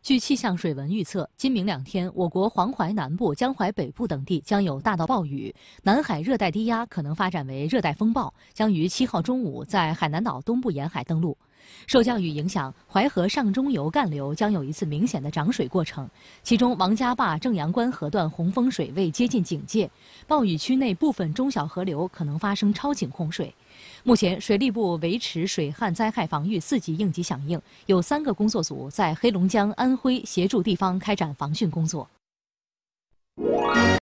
据气象水文预测，今明两天，我国黄淮南部、江淮北部等地将有大到暴雨。南海热带低压可能发展为热带风暴，将于七号中午在海南岛东部沿海登陆。受降雨影响，淮河上中游干流将有一次明显的涨水过程，其中王家坝、正阳关河段洪峰水位接近警戒。暴雨区内部分中小河流可能发生超警洪水。目前，水利部维持水旱灾害防御四级应急响应，有三个工作组在黑龙江、安徽协助地方开展防汛工作。